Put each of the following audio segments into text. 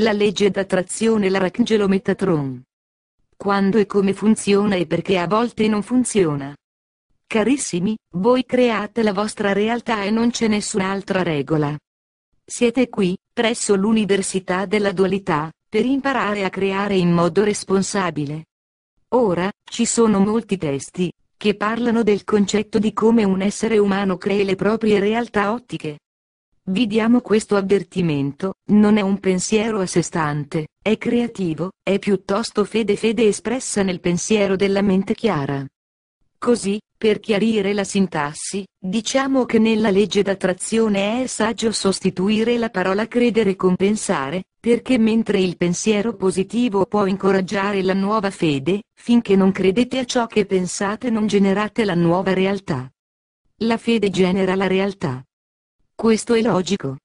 La legge d'attrazione L'Arcangelo Metatron. Quando e come funziona e perché a volte non funziona. Carissimi, voi create la vostra realtà e non c'è nessun'altra regola. Siete qui, presso l'Università della Dualità, per imparare a creare in modo responsabile. Ora, ci sono molti testi, che parlano del concetto di come un essere umano crei le proprie realtà ottiche. Vi diamo questo avvertimento, non è un pensiero a sé stante, è creativo, è piuttosto fede fede espressa nel pensiero della mente chiara. Così, per chiarire la sintassi, diciamo che nella legge d'attrazione è saggio sostituire la parola credere con pensare, perché mentre il pensiero positivo può incoraggiare la nuova fede, finché non credete a ciò che pensate non generate la nuova realtà. La fede genera la realtà. Questo è logico.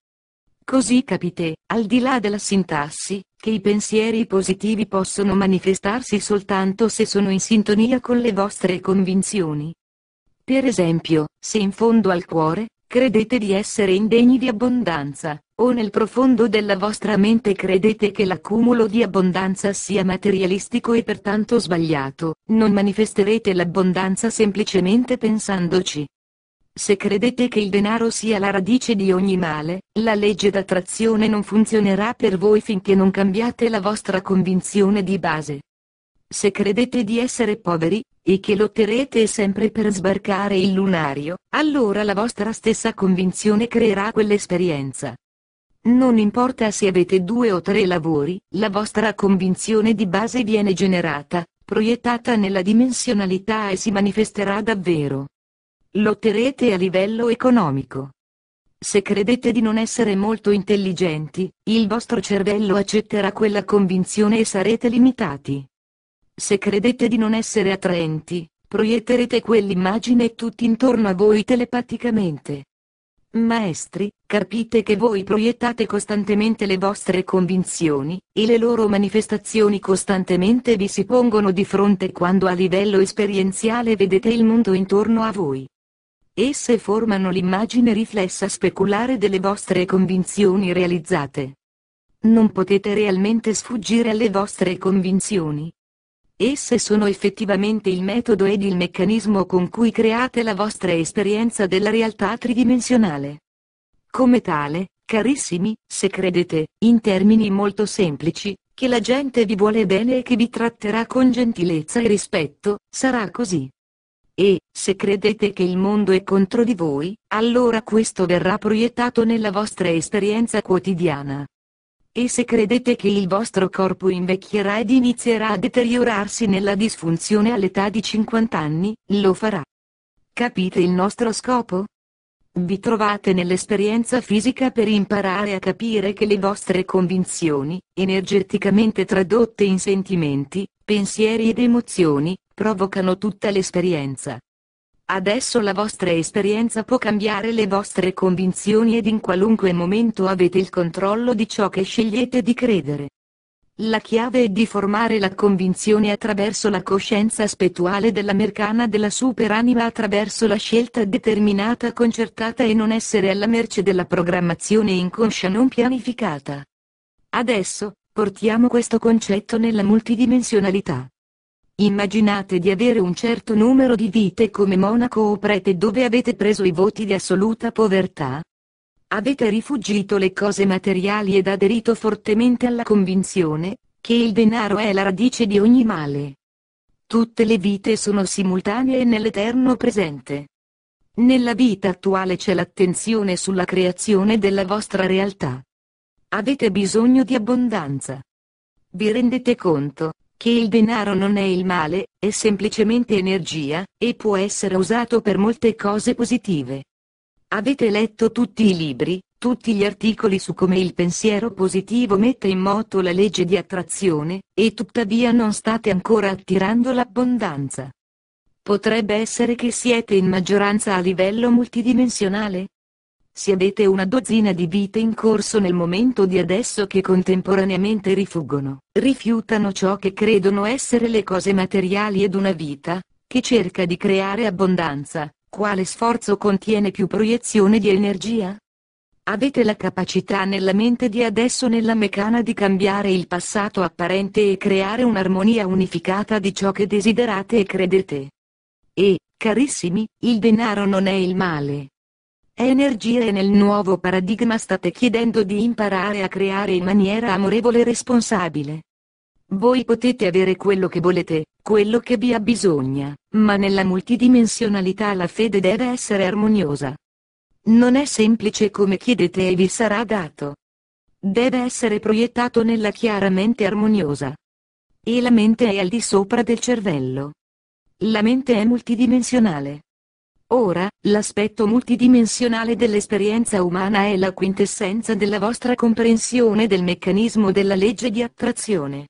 Così capite, al di là della sintassi, che i pensieri positivi possono manifestarsi soltanto se sono in sintonia con le vostre convinzioni. Per esempio, se in fondo al cuore, credete di essere indegni di abbondanza, o nel profondo della vostra mente credete che l'accumulo di abbondanza sia materialistico e pertanto sbagliato, non manifesterete l'abbondanza semplicemente pensandoci. Se credete che il denaro sia la radice di ogni male, la legge d'attrazione non funzionerà per voi finché non cambiate la vostra convinzione di base. Se credete di essere poveri, e che lotterete sempre per sbarcare il lunario, allora la vostra stessa convinzione creerà quell'esperienza. Non importa se avete due o tre lavori, la vostra convinzione di base viene generata, proiettata nella dimensionalità e si manifesterà davvero lotterete a livello economico. Se credete di non essere molto intelligenti, il vostro cervello accetterà quella convinzione e sarete limitati. Se credete di non essere attraenti, proietterete quell'immagine tutti intorno a voi telepaticamente. Maestri, capite che voi proiettate costantemente le vostre convinzioni, e le loro manifestazioni costantemente vi si pongono di fronte quando a livello esperienziale vedete il mondo intorno a voi. Esse formano l'immagine riflessa speculare delle vostre convinzioni realizzate. Non potete realmente sfuggire alle vostre convinzioni. Esse sono effettivamente il metodo ed il meccanismo con cui create la vostra esperienza della realtà tridimensionale. Come tale, carissimi, se credete, in termini molto semplici, che la gente vi vuole bene e che vi tratterà con gentilezza e rispetto, sarà così. E, se credete che il mondo è contro di voi, allora questo verrà proiettato nella vostra esperienza quotidiana. E se credete che il vostro corpo invecchierà ed inizierà a deteriorarsi nella disfunzione all'età di 50 anni, lo farà. Capite il nostro scopo? Vi trovate nell'esperienza fisica per imparare a capire che le vostre convinzioni, energeticamente tradotte in sentimenti, pensieri ed emozioni, provocano tutta l'esperienza. Adesso la vostra esperienza può cambiare le vostre convinzioni ed in qualunque momento avete il controllo di ciò che scegliete di credere. La chiave è di formare la convinzione attraverso la coscienza spettuale della mercana della superanima attraverso la scelta determinata concertata e non essere alla merce della programmazione inconscia non pianificata. Adesso, portiamo questo concetto nella multidimensionalità. Immaginate di avere un certo numero di vite come monaco o prete dove avete preso i voti di assoluta povertà? Avete rifugito le cose materiali ed aderito fortemente alla convinzione, che il denaro è la radice di ogni male. Tutte le vite sono simultanee nell'eterno presente. Nella vita attuale c'è l'attenzione sulla creazione della vostra realtà. Avete bisogno di abbondanza. Vi rendete conto, che il denaro non è il male, è semplicemente energia, e può essere usato per molte cose positive. Avete letto tutti i libri, tutti gli articoli su come il pensiero positivo mette in moto la legge di attrazione, e tuttavia non state ancora attirando l'abbondanza. Potrebbe essere che siete in maggioranza a livello multidimensionale? Se avete una dozzina di vite in corso nel momento di adesso che contemporaneamente rifuggono, rifiutano ciò che credono essere le cose materiali ed una vita, che cerca di creare abbondanza, quale sforzo contiene più proiezione di energia? Avete la capacità nella mente di adesso nella mecana di cambiare il passato apparente e creare un'armonia unificata di ciò che desiderate e credete. E, carissimi, il denaro non è il male, energie e nel nuovo paradigma state chiedendo di imparare a creare in maniera amorevole e responsabile. Voi potete avere quello che volete, quello che vi ha bisogno, ma nella multidimensionalità la fede deve essere armoniosa. Non è semplice come chiedete e vi sarà dato. Deve essere proiettato nella chiara mente armoniosa. E la mente è al di sopra del cervello. La mente è multidimensionale. Ora, l'aspetto multidimensionale dell'esperienza umana è la quintessenza della vostra comprensione del meccanismo della legge di attrazione.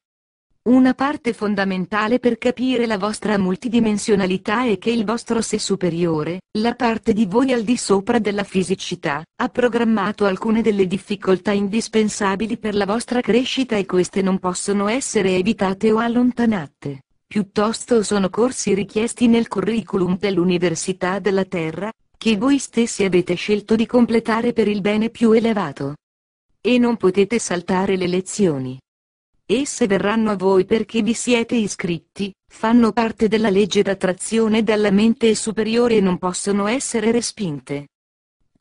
Una parte fondamentale per capire la vostra multidimensionalità è che il vostro sé superiore, la parte di voi al di sopra della fisicità, ha programmato alcune delle difficoltà indispensabili per la vostra crescita e queste non possono essere evitate o allontanate piuttosto sono corsi richiesti nel curriculum dell'Università della Terra, che voi stessi avete scelto di completare per il bene più elevato. E non potete saltare le lezioni. Esse verranno a voi perché vi siete iscritti, fanno parte della legge d'attrazione della mente superiore e non possono essere respinte.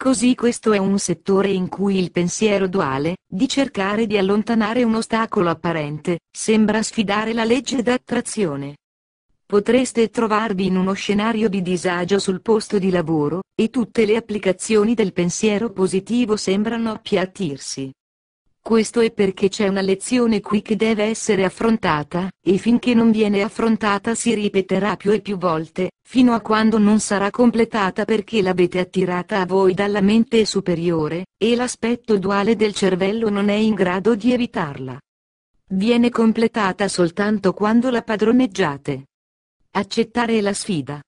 Così questo è un settore in cui il pensiero duale, di cercare di allontanare un ostacolo apparente, sembra sfidare la legge d'attrazione. Potreste trovarvi in uno scenario di disagio sul posto di lavoro, e tutte le applicazioni del pensiero positivo sembrano appiattirsi. Questo è perché c'è una lezione qui che deve essere affrontata, e finché non viene affrontata si ripeterà più e più volte, fino a quando non sarà completata perché l'avete attirata a voi dalla mente superiore, e l'aspetto duale del cervello non è in grado di evitarla. Viene completata soltanto quando la padroneggiate. Accettare la sfida.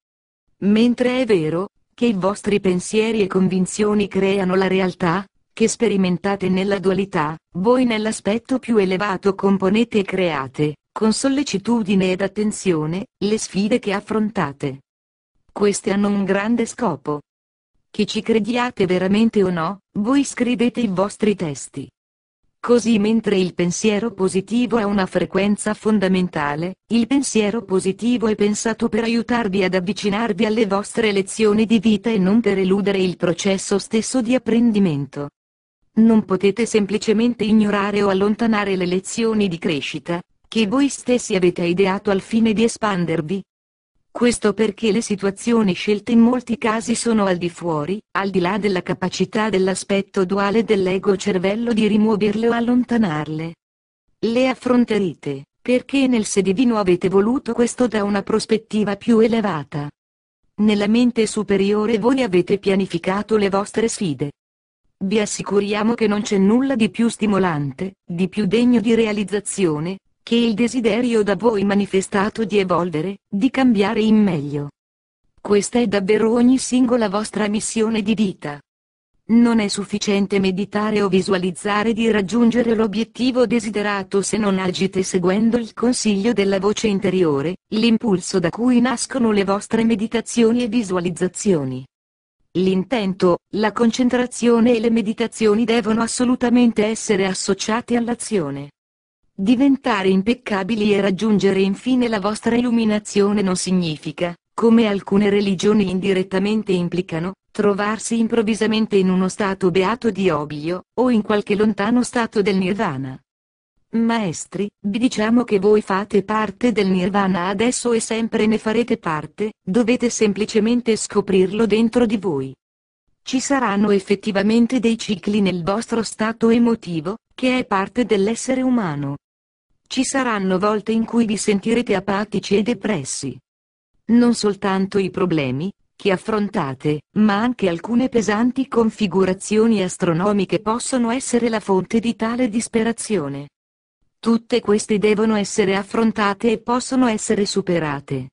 Mentre è vero, che i vostri pensieri e convinzioni creano la realtà, che sperimentate nella dualità, voi nell'aspetto più elevato componete e create, con sollecitudine ed attenzione, le sfide che affrontate. Queste hanno un grande scopo. Che ci crediate veramente o no, voi scrivete i vostri testi. Così mentre il pensiero positivo ha una frequenza fondamentale, il pensiero positivo è pensato per aiutarvi ad avvicinarvi alle vostre lezioni di vita e non per eludere il processo stesso di apprendimento non potete semplicemente ignorare o allontanare le lezioni di crescita, che voi stessi avete ideato al fine di espandervi. Questo perché le situazioni scelte in molti casi sono al di fuori, al di là della capacità dell'aspetto duale dell'ego cervello di rimuoverle o allontanarle. Le affronterete, perché nel sé divino avete voluto questo da una prospettiva più elevata. Nella mente superiore voi avete pianificato le vostre sfide, vi assicuriamo che non c'è nulla di più stimolante, di più degno di realizzazione, che il desiderio da voi manifestato di evolvere, di cambiare in meglio. Questa è davvero ogni singola vostra missione di vita. Non è sufficiente meditare o visualizzare di raggiungere l'obiettivo desiderato se non agite seguendo il consiglio della voce interiore, l'impulso da cui nascono le vostre meditazioni e visualizzazioni. L'intento, la concentrazione e le meditazioni devono assolutamente essere associate all'azione. Diventare impeccabili e raggiungere infine la vostra illuminazione non significa, come alcune religioni indirettamente implicano, trovarsi improvvisamente in uno stato beato di oblio, o in qualche lontano stato del nirvana. Maestri, vi diciamo che voi fate parte del nirvana adesso e sempre ne farete parte, dovete semplicemente scoprirlo dentro di voi. Ci saranno effettivamente dei cicli nel vostro stato emotivo, che è parte dell'essere umano. Ci saranno volte in cui vi sentirete apatici e depressi. Non soltanto i problemi, che affrontate, ma anche alcune pesanti configurazioni astronomiche possono essere la fonte di tale disperazione. Tutte queste devono essere affrontate e possono essere superate.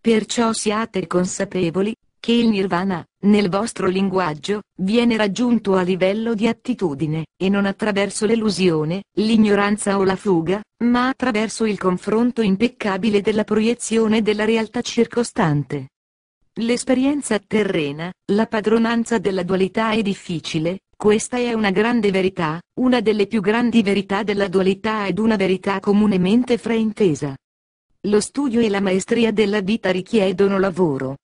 Perciò siate consapevoli, che il nirvana, nel vostro linguaggio, viene raggiunto a livello di attitudine, e non attraverso l'illusione, l'ignoranza o la fuga, ma attraverso il confronto impeccabile della proiezione della realtà circostante. L'esperienza terrena, la padronanza della dualità è difficile, questa è una grande verità, una delle più grandi verità della dualità ed una verità comunemente fraintesa. Lo studio e la maestria della vita richiedono lavoro.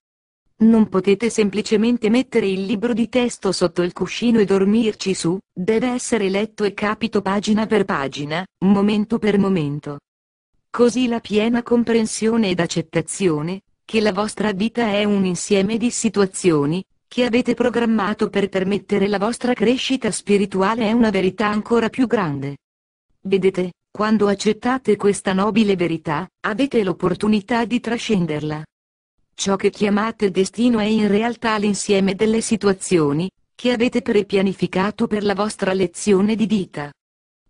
Non potete semplicemente mettere il libro di testo sotto il cuscino e dormirci su, deve essere letto e capito pagina per pagina, momento per momento. Così la piena comprensione ed accettazione, che la vostra vita è un insieme di situazioni, che avete programmato per permettere la vostra crescita spirituale è una verità ancora più grande. Vedete, quando accettate questa nobile verità, avete l'opportunità di trascenderla. Ciò che chiamate destino è in realtà l'insieme delle situazioni, che avete prepianificato per la vostra lezione di vita.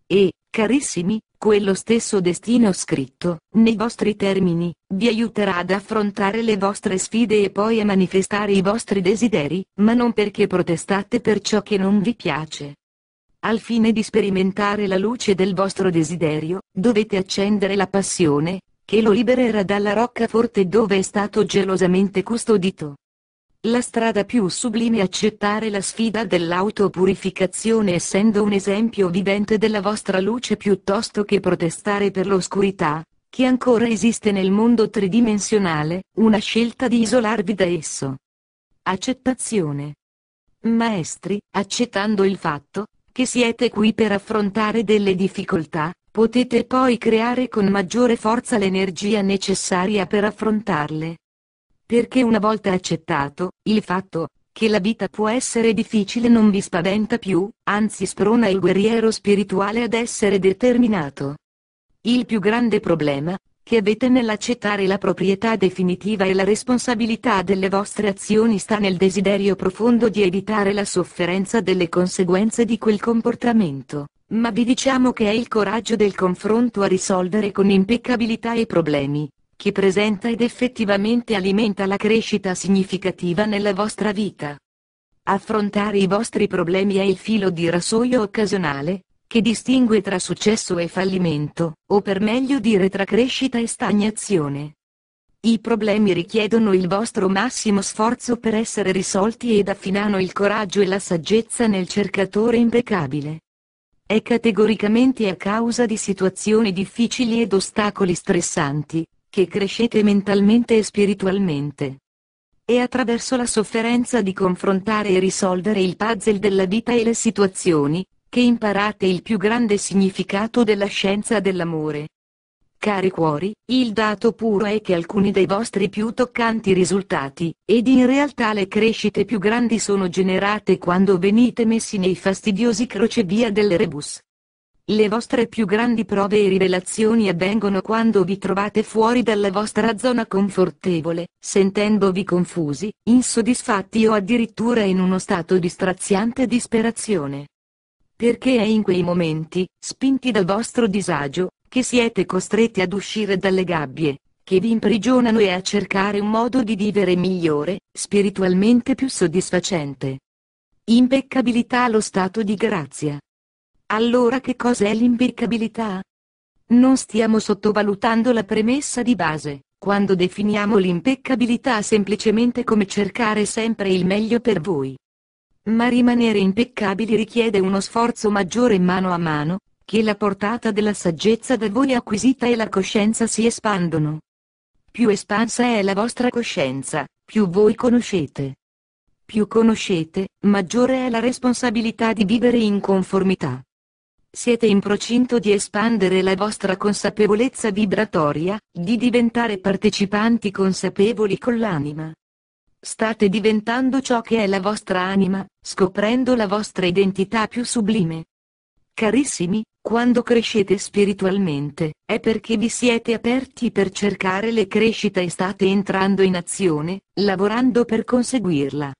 E, carissimi, quello stesso destino scritto, nei vostri termini, vi aiuterà ad affrontare le vostre sfide e poi a manifestare i vostri desideri, ma non perché protestate per ciò che non vi piace. Al fine di sperimentare la luce del vostro desiderio, dovete accendere la passione, che lo libererà dalla roccaforte dove è stato gelosamente custodito la strada più sublime è accettare la sfida dell'autopurificazione essendo un esempio vivente della vostra luce piuttosto che protestare per l'oscurità, che ancora esiste nel mondo tridimensionale, una scelta di isolarvi da esso. Accettazione. Maestri, accettando il fatto, che siete qui per affrontare delle difficoltà, potete poi creare con maggiore forza l'energia necessaria per affrontarle perché una volta accettato, il fatto, che la vita può essere difficile non vi spaventa più, anzi sprona il guerriero spirituale ad essere determinato. Il più grande problema, che avete nell'accettare la proprietà definitiva e la responsabilità delle vostre azioni sta nel desiderio profondo di evitare la sofferenza delle conseguenze di quel comportamento, ma vi diciamo che è il coraggio del confronto a risolvere con impeccabilità i problemi, che presenta ed effettivamente alimenta la crescita significativa nella vostra vita. Affrontare i vostri problemi è il filo di rasoio occasionale, che distingue tra successo e fallimento, o per meglio dire tra crescita e stagnazione. I problemi richiedono il vostro massimo sforzo per essere risolti ed affinano il coraggio e la saggezza nel cercatore impeccabile. È categoricamente a causa di situazioni difficili ed ostacoli stressanti, che crescete mentalmente e spiritualmente. È attraverso la sofferenza di confrontare e risolvere il puzzle della vita e le situazioni, che imparate il più grande significato della scienza dell'amore. Cari cuori, il dato puro è che alcuni dei vostri più toccanti risultati, ed in realtà le crescite più grandi sono generate quando venite messi nei fastidiosi crocevia del rebus. Le vostre più grandi prove e rivelazioni avvengono quando vi trovate fuori dalla vostra zona confortevole, sentendovi confusi, insoddisfatti o addirittura in uno stato di straziante disperazione. Perché è in quei momenti, spinti dal vostro disagio, che siete costretti ad uscire dalle gabbie, che vi imprigionano e a cercare un modo di vivere migliore, spiritualmente più soddisfacente. Impeccabilità allo stato di grazia. Allora che cos'è l'imbeccabilità? Non stiamo sottovalutando la premessa di base, quando definiamo l'impeccabilità semplicemente come cercare sempre il meglio per voi. Ma rimanere impeccabili richiede uno sforzo maggiore mano a mano, che la portata della saggezza da voi acquisita e la coscienza si espandono. Più espansa è la vostra coscienza, più voi conoscete. Più conoscete, maggiore è la responsabilità di vivere in conformità. Siete in procinto di espandere la vostra consapevolezza vibratoria, di diventare partecipanti consapevoli con l'anima. State diventando ciò che è la vostra anima, scoprendo la vostra identità più sublime. Carissimi, quando crescete spiritualmente, è perché vi siete aperti per cercare le crescite e state entrando in azione, lavorando per conseguirla.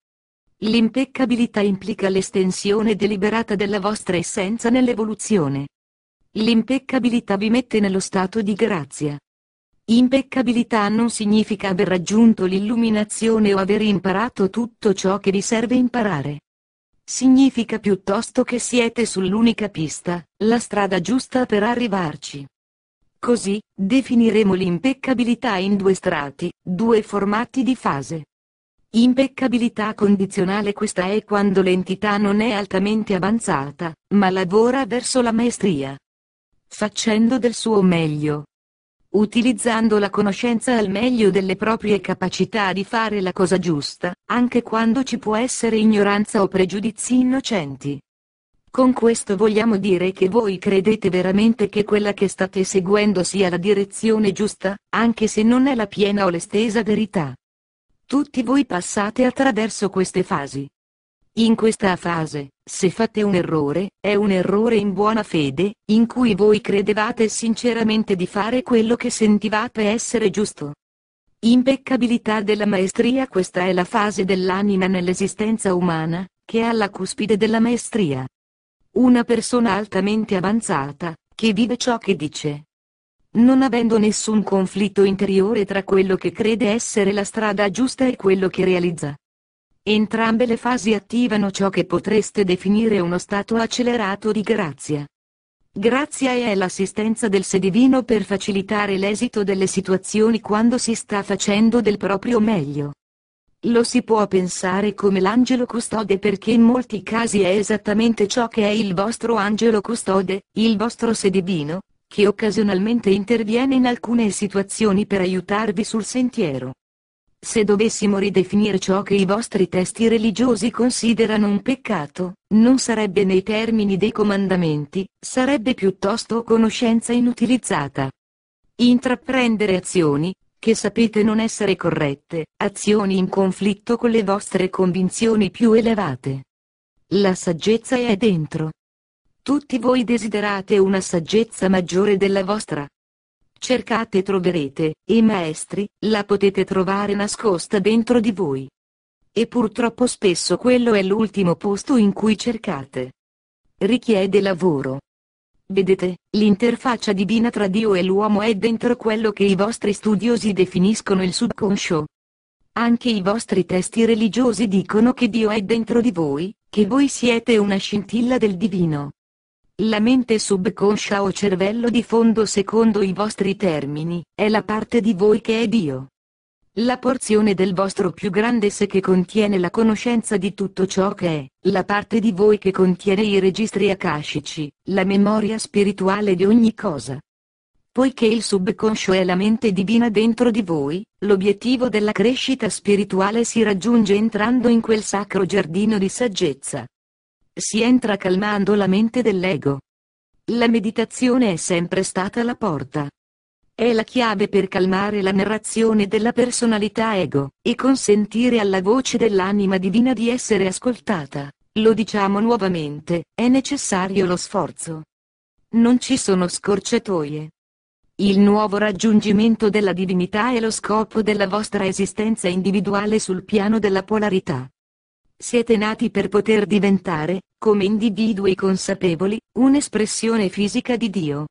L'impeccabilità implica l'estensione deliberata della vostra essenza nell'evoluzione. L'impeccabilità vi mette nello stato di grazia. Impeccabilità non significa aver raggiunto l'illuminazione o aver imparato tutto ciò che vi serve imparare. Significa piuttosto che siete sull'unica pista, la strada giusta per arrivarci. Così, definiremo l'impeccabilità in due strati, due formati di fase. Impeccabilità condizionale questa è quando l'entità non è altamente avanzata, ma lavora verso la maestria. Facendo del suo meglio. Utilizzando la conoscenza al meglio delle proprie capacità di fare la cosa giusta, anche quando ci può essere ignoranza o pregiudizi innocenti. Con questo vogliamo dire che voi credete veramente che quella che state seguendo sia la direzione giusta, anche se non è la piena o l'estesa verità. Tutti voi passate attraverso queste fasi. In questa fase, se fate un errore, è un errore in buona fede, in cui voi credevate sinceramente di fare quello che sentivate essere giusto. Impeccabilità della maestria Questa è la fase dell'anima nell'esistenza umana, che è alla cuspide della maestria. Una persona altamente avanzata, che vive ciò che dice, non avendo nessun conflitto interiore tra quello che crede essere la strada giusta e quello che realizza. Entrambe le fasi attivano ciò che potreste definire uno stato accelerato di grazia. Grazia è l'assistenza del sé divino per facilitare l'esito delle situazioni quando si sta facendo del proprio meglio. Lo si può pensare come l'angelo custode perché in molti casi è esattamente ciò che è il vostro angelo custode, il vostro sé divino, che occasionalmente interviene in alcune situazioni per aiutarvi sul sentiero. Se dovessimo ridefinire ciò che i vostri testi religiosi considerano un peccato, non sarebbe nei termini dei comandamenti, sarebbe piuttosto conoscenza inutilizzata. Intraprendere azioni, che sapete non essere corrette, azioni in conflitto con le vostre convinzioni più elevate. La saggezza è dentro, tutti voi desiderate una saggezza maggiore della vostra. Cercate e troverete, e maestri, la potete trovare nascosta dentro di voi. E purtroppo spesso quello è l'ultimo posto in cui cercate. Richiede lavoro. Vedete, l'interfaccia divina tra Dio e l'uomo è dentro quello che i vostri studiosi definiscono il subconscio. Anche i vostri testi religiosi dicono che Dio è dentro di voi, che voi siete una scintilla del divino. La mente subconscia o cervello di fondo secondo i vostri termini, è la parte di voi che è Dio. La porzione del vostro più grande sé che contiene la conoscenza di tutto ciò che è, la parte di voi che contiene i registri akashici, la memoria spirituale di ogni cosa. Poiché il subconscio è la mente divina dentro di voi, l'obiettivo della crescita spirituale si raggiunge entrando in quel sacro giardino di saggezza si entra calmando la mente dell'ego. La meditazione è sempre stata la porta. È la chiave per calmare la narrazione della personalità ego, e consentire alla voce dell'anima divina di essere ascoltata. Lo diciamo nuovamente, è necessario lo sforzo. Non ci sono scorciatoie. Il nuovo raggiungimento della divinità è lo scopo della vostra esistenza individuale sul piano della polarità. Siete nati per poter diventare, come individui consapevoli, un'espressione fisica di Dio.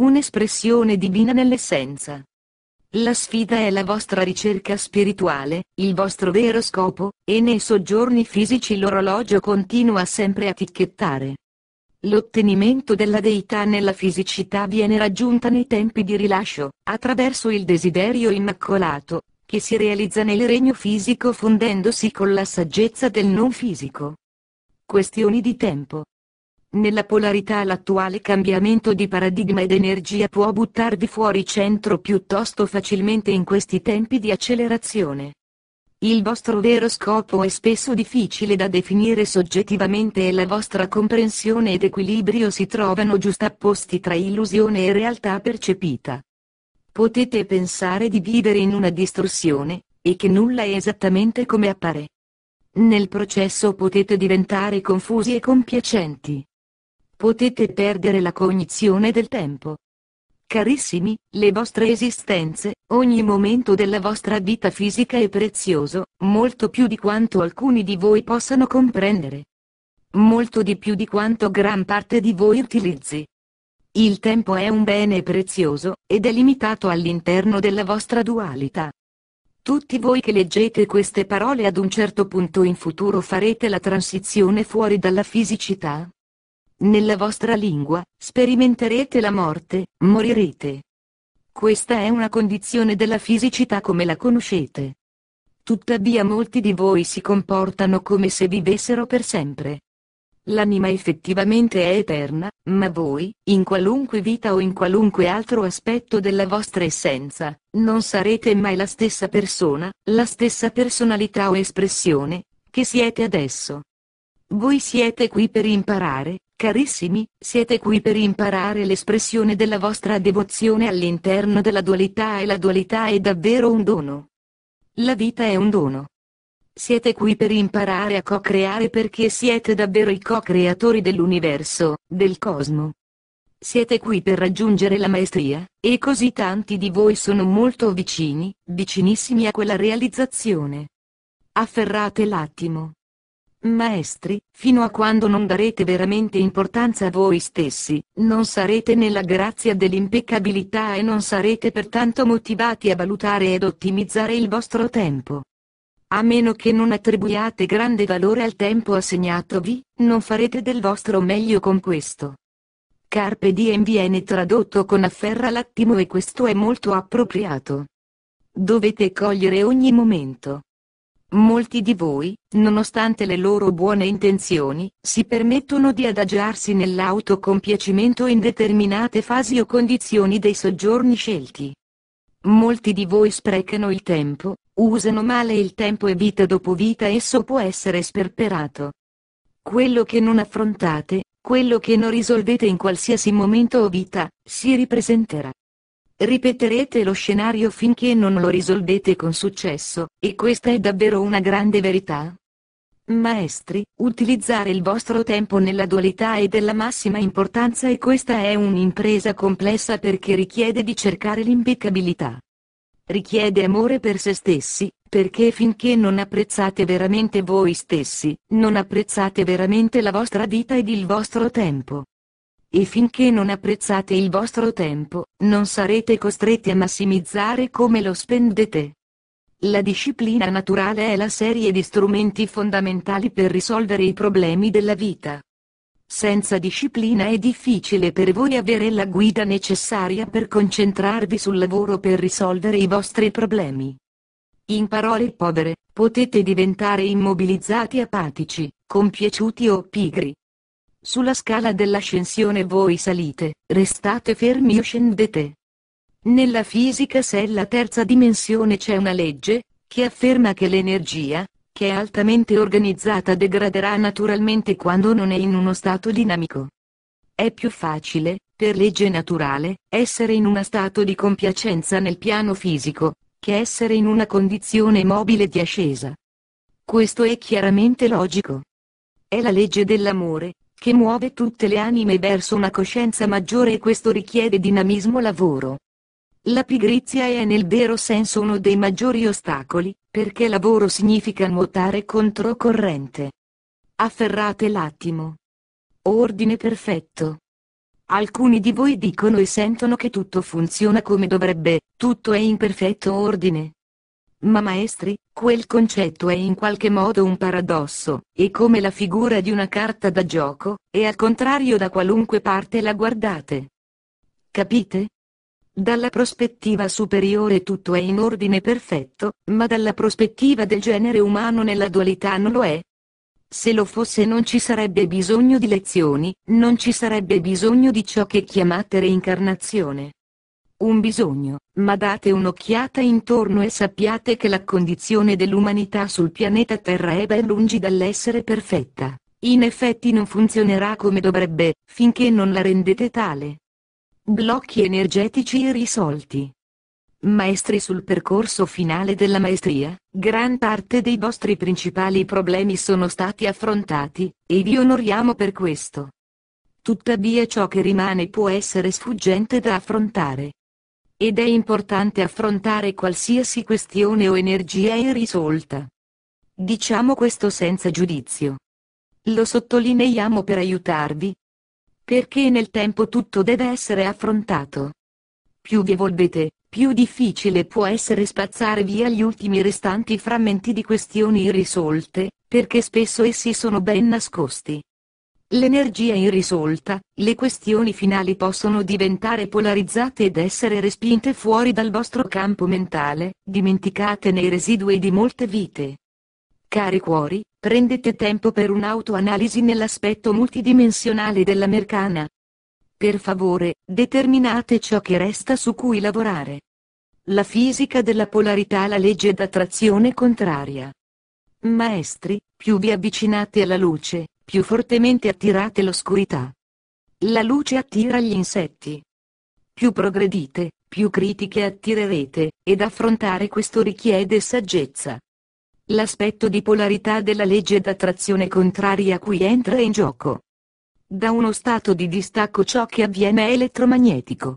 Un'espressione divina nell'essenza. La sfida è la vostra ricerca spirituale, il vostro vero scopo, e nei soggiorni fisici l'orologio continua sempre a ticchettare. L'ottenimento della deità nella fisicità viene raggiunta nei tempi di rilascio, attraverso il desiderio immacolato, che si realizza nel regno fisico fondendosi con la saggezza del non fisico. Questioni di tempo. Nella polarità l'attuale cambiamento di paradigma ed energia può buttarvi fuori centro piuttosto facilmente in questi tempi di accelerazione. Il vostro vero scopo è spesso difficile da definire soggettivamente e la vostra comprensione ed equilibrio si trovano giustapposti tra illusione e realtà percepita potete pensare di vivere in una distorsione, e che nulla è esattamente come appare. Nel processo potete diventare confusi e compiacenti. Potete perdere la cognizione del tempo. Carissimi, le vostre esistenze, ogni momento della vostra vita fisica è prezioso, molto più di quanto alcuni di voi possano comprendere. Molto di più di quanto gran parte di voi utilizzi. Il tempo è un bene prezioso, ed è limitato all'interno della vostra dualità. Tutti voi che leggete queste parole ad un certo punto in futuro farete la transizione fuori dalla fisicità. Nella vostra lingua, sperimenterete la morte, morirete. Questa è una condizione della fisicità come la conoscete. Tuttavia molti di voi si comportano come se vivessero per sempre. L'anima effettivamente è eterna, ma voi, in qualunque vita o in qualunque altro aspetto della vostra essenza, non sarete mai la stessa persona, la stessa personalità o espressione, che siete adesso. Voi siete qui per imparare, carissimi, siete qui per imparare l'espressione della vostra devozione all'interno della dualità e la dualità è davvero un dono. La vita è un dono. Siete qui per imparare a co-creare perché siete davvero i co-creatori dell'universo, del cosmo. Siete qui per raggiungere la maestria, e così tanti di voi sono molto vicini, vicinissimi a quella realizzazione. Afferrate l'attimo. Maestri, fino a quando non darete veramente importanza a voi stessi, non sarete nella grazia dell'impeccabilità e non sarete pertanto motivati a valutare ed ottimizzare il vostro tempo. A meno che non attribuiate grande valore al tempo assegnatovi, non farete del vostro meglio con questo. Carpe diem viene tradotto con afferra l'attimo e questo è molto appropriato. Dovete cogliere ogni momento. Molti di voi, nonostante le loro buone intenzioni, si permettono di adagiarsi nell'autocompiacimento in determinate fasi o condizioni dei soggiorni scelti. Molti di voi sprecano il tempo, usano male il tempo e vita dopo vita esso può essere sperperato. Quello che non affrontate, quello che non risolvete in qualsiasi momento o vita, si ripresenterà. Ripeterete lo scenario finché non lo risolvete con successo, e questa è davvero una grande verità. Maestri, utilizzare il vostro tempo nella dualità è della massima importanza e questa è un'impresa complessa perché richiede di cercare l'impeccabilità richiede amore per se stessi, perché finché non apprezzate veramente voi stessi, non apprezzate veramente la vostra vita ed il vostro tempo. E finché non apprezzate il vostro tempo, non sarete costretti a massimizzare come lo spendete. La disciplina naturale è la serie di strumenti fondamentali per risolvere i problemi della vita. Senza disciplina è difficile per voi avere la guida necessaria per concentrarvi sul lavoro per risolvere i vostri problemi. In parole povere, potete diventare immobilizzati apatici, compiaciuti o pigri. Sulla scala dell'ascensione voi salite, restate fermi o scendete. Nella fisica se è la terza dimensione c'è una legge, che afferma che l'energia, che è altamente organizzata degraderà naturalmente quando non è in uno stato dinamico. È più facile, per legge naturale, essere in uno stato di compiacenza nel piano fisico, che essere in una condizione mobile di ascesa. Questo è chiaramente logico. È la legge dell'amore, che muove tutte le anime verso una coscienza maggiore e questo richiede dinamismo lavoro. La pigrizia è nel vero senso uno dei maggiori ostacoli, perché lavoro significa nuotare contro corrente. Afferrate l'attimo. Ordine perfetto. Alcuni di voi dicono e sentono che tutto funziona come dovrebbe, tutto è in perfetto ordine. Ma maestri, quel concetto è in qualche modo un paradosso, e come la figura di una carta da gioco, e al contrario da qualunque parte la guardate. Capite? Dalla prospettiva superiore tutto è in ordine perfetto, ma dalla prospettiva del genere umano nella dualità non lo è. Se lo fosse non ci sarebbe bisogno di lezioni, non ci sarebbe bisogno di ciò che chiamate reincarnazione. Un bisogno, ma date un'occhiata intorno e sappiate che la condizione dell'umanità sul pianeta Terra è ben lungi dall'essere perfetta. In effetti non funzionerà come dovrebbe, finché non la rendete tale blocchi energetici irrisolti. Maestri sul percorso finale della maestria, gran parte dei vostri principali problemi sono stati affrontati, e vi onoriamo per questo. Tuttavia ciò che rimane può essere sfuggente da affrontare. Ed è importante affrontare qualsiasi questione o energia irrisolta. Diciamo questo senza giudizio. Lo sottolineiamo per aiutarvi, perché nel tempo tutto deve essere affrontato. Più vi evolvete, più difficile può essere spazzare via gli ultimi restanti frammenti di questioni irrisolte, perché spesso essi sono ben nascosti. L'energia irrisolta, le questioni finali possono diventare polarizzate ed essere respinte fuori dal vostro campo mentale, dimenticate nei residui di molte vite. Cari cuori, prendete tempo per un'autoanalisi nell'aspetto multidimensionale della mercana. Per favore, determinate ciò che resta su cui lavorare. La fisica della polarità la legge d'attrazione contraria. Maestri, più vi avvicinate alla luce, più fortemente attirate l'oscurità. La luce attira gli insetti. Più progredite, più critiche attirerete, ed affrontare questo richiede saggezza l'aspetto di polarità della legge d'attrazione contraria cui entra in gioco. Da uno stato di distacco ciò che avviene è elettromagnetico.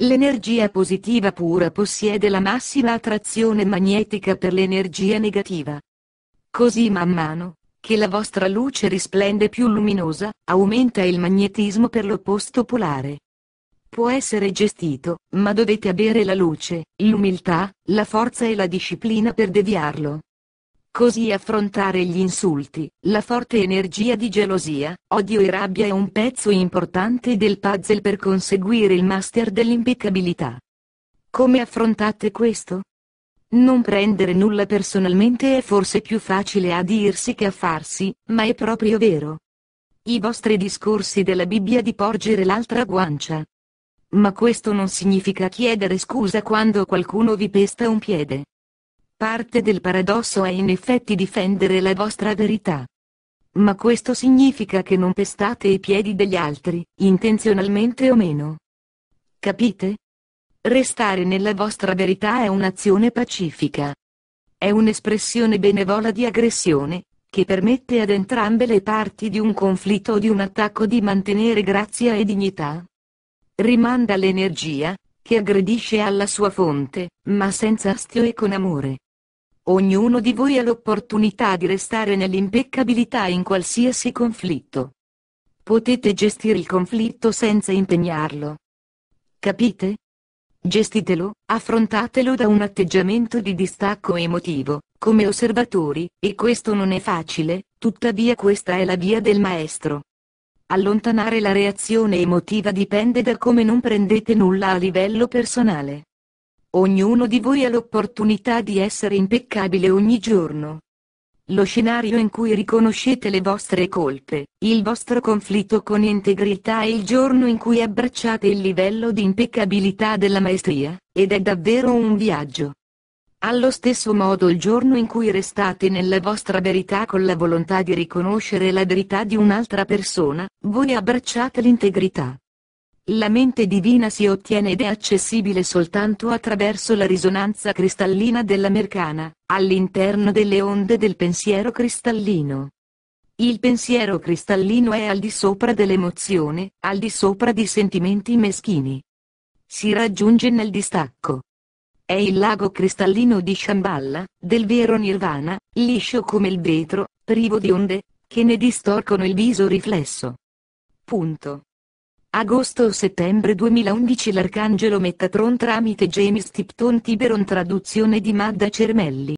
L'energia positiva pura possiede la massima attrazione magnetica per l'energia negativa. Così man mano, che la vostra luce risplende più luminosa, aumenta il magnetismo per l'opposto polare. Può essere gestito, ma dovete avere la luce, l'umiltà, la forza e la disciplina per deviarlo. Così affrontare gli insulti, la forte energia di gelosia, odio e rabbia è un pezzo importante del puzzle per conseguire il master dell'impeccabilità. Come affrontate questo? Non prendere nulla personalmente è forse più facile a dirsi che a farsi, ma è proprio vero. I vostri discorsi della Bibbia di porgere l'altra guancia. Ma questo non significa chiedere scusa quando qualcuno vi pesta un piede. Parte del paradosso è in effetti difendere la vostra verità. Ma questo significa che non pestate i piedi degli altri, intenzionalmente o meno. Capite? Restare nella vostra verità è un'azione pacifica. È un'espressione benevola di aggressione, che permette ad entrambe le parti di un conflitto o di un attacco di mantenere grazia e dignità. Rimanda l'energia, che aggredisce alla sua fonte, ma senza astio e con amore. Ognuno di voi ha l'opportunità di restare nell'impeccabilità in qualsiasi conflitto. Potete gestire il conflitto senza impegnarlo. Capite? Gestitelo, affrontatelo da un atteggiamento di distacco emotivo, come osservatori, e questo non è facile, tuttavia questa è la via del maestro. Allontanare la reazione emotiva dipende da come non prendete nulla a livello personale. Ognuno di voi ha l'opportunità di essere impeccabile ogni giorno. Lo scenario in cui riconoscete le vostre colpe, il vostro conflitto con integrità è il giorno in cui abbracciate il livello di impeccabilità della maestria, ed è davvero un viaggio. Allo stesso modo il giorno in cui restate nella vostra verità con la volontà di riconoscere la verità di un'altra persona, voi abbracciate l'integrità. La mente divina si ottiene ed è accessibile soltanto attraverso la risonanza cristallina della mercana, all'interno delle onde del pensiero cristallino. Il pensiero cristallino è al di sopra dell'emozione, al di sopra di sentimenti meschini. Si raggiunge nel distacco. È il lago cristallino di Shambhala, del vero nirvana, liscio come il vetro, privo di onde, che ne distorcono il viso riflesso. Punto. Agosto-settembre 2011 L'Arcangelo Metatron tramite James Tipton Tiberon Traduzione di Madda Cermelli